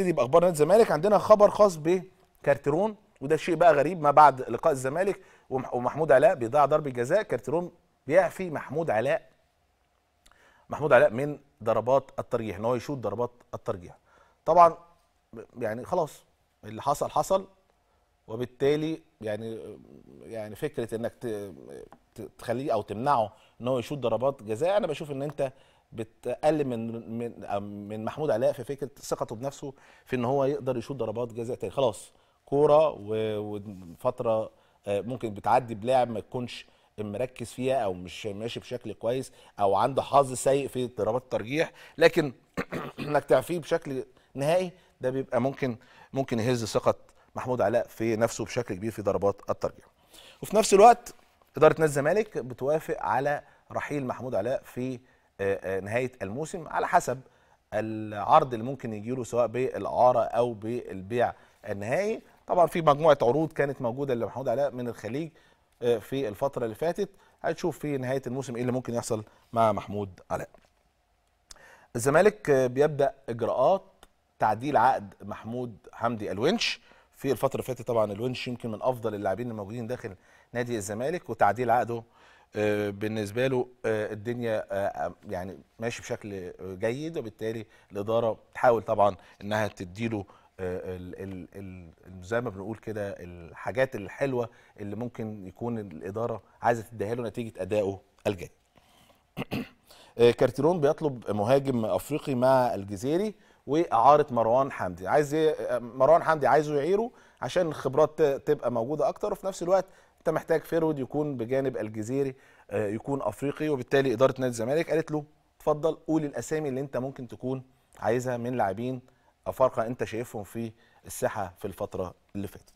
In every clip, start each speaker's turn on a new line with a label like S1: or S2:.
S1: نبتدي باخبار نادي الزمالك عندنا خبر خاص بكارترون وده شيء بقى غريب ما بعد لقاء الزمالك ومحمود علاء بيضيع ضربه جزاء كارتيرون بيعفي محمود علاء محمود علاء من ضربات الترجيح ان هو يشوط ضربات الترجيح طبعا يعني خلاص اللي حصل حصل وبالتالي يعني يعني فكره انك تخليه او تمنعه ان هو يشوط ضربات جزاء انا بشوف ان انت بتقل من من من محمود علاء في فكره ثقته بنفسه في ان هو يقدر يشوط ضربات جزاء تاني خلاص كوره وفتره آه، ممكن بتعدي بلاعب ما يكونش مركز فيها او مش ماشي بشكل كويس او عنده حظ سيء في ضربات الترجيح لكن انك تعفيه بشكل نهائي ده بيبقى ممكن ممكن يهز ثقه محمود علاء في نفسه بشكل كبير في ضربات الترجيح وفي نفس الوقت اداره نادي الزمالك بتوافق على رحيل محمود علاء في آه، آه، نهايه الموسم على حسب العرض اللي ممكن يجي له سواء بالاعاره او بالبيع النهائي طبعا في مجموعه عروض كانت موجوده اللي محمود علاء من الخليج آه، في الفتره اللي فاتت هتشوف في نهايه الموسم ايه اللي ممكن يحصل مع محمود علاء الزمالك بيبدا اجراءات تعديل عقد محمود حمدي الونش في الفتره اللي فاتت طبعا الونش يمكن من افضل اللاعبين الموجودين داخل نادي الزمالك وتعديل عقده آه، بالنسبه له آه، الدنيا آه، يعني ماشي بشكل جيد وبالتالي الاداره تحاول طبعا انها تديله زي ما بنقول كده الحاجات الحلوه اللي ممكن يكون الاداره عايزه تديها له نتيجه ادائه الجاي. كارتيرون بيطلب مهاجم افريقي مع الجزيري واعاره مروان حمدي عايز مروان حمدي عايزه يعيره عشان الخبرات تبقى موجوده اكتر وفي نفس الوقت انت محتاج فيرود يكون بجانب الجزيري آه، يكون افريقي وبالتالي اداره نادي الزمالك قالت له اتفضل قول الاسامي اللي انت ممكن تكون عايزها من لاعبين افارقه انت شايفهم في الساحه في الفتره اللي فاتت.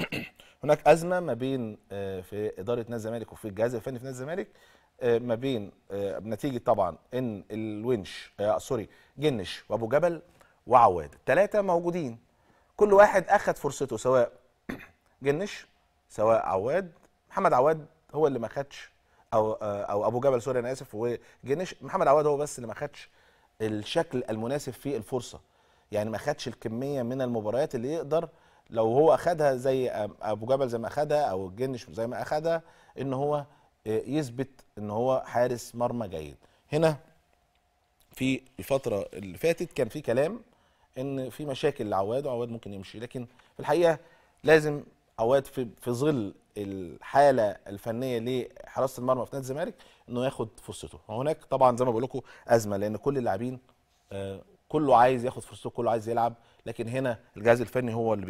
S1: هناك ازمه ما بين آه، في اداره نادي الزمالك وفي الجهاز الفني في نادي الزمالك آه، ما بين نتيجه طبعا ان الونش سوري جنش وابو جبل وعواد الثلاثه موجودين كل واحد اخذ فرصته سواء جنش سواء عواد محمد عواد هو اللي ما خدش او آه، او ابو جبل سوري انا اسف وجنش محمد عواد هو بس اللي ما خدش الشكل المناسب في الفرصه يعني ما خدش الكميه من المباريات اللي يقدر لو هو اخدها زي آه، ابو جبل زي ما اخدها او الجنش زي ما اخدها ان هو آه، يثبت ان هو حارس مرمى جيد هنا في الفتره اللي فاتت كان في كلام ان في مشاكل لعواد وعواد ممكن يمشي لكن في الحقيقه لازم اوقات في, في ظل الحاله الفنيه لحراسه المرمى في نادي الزمالك انه ياخد فرصته وهناك طبعا زي ما بقول لكم ازمه لان كل اللاعبين آه، كله عايز ياخد فرصته كله عايز يلعب لكن هنا الجهاز الفني هو اللي بيقوم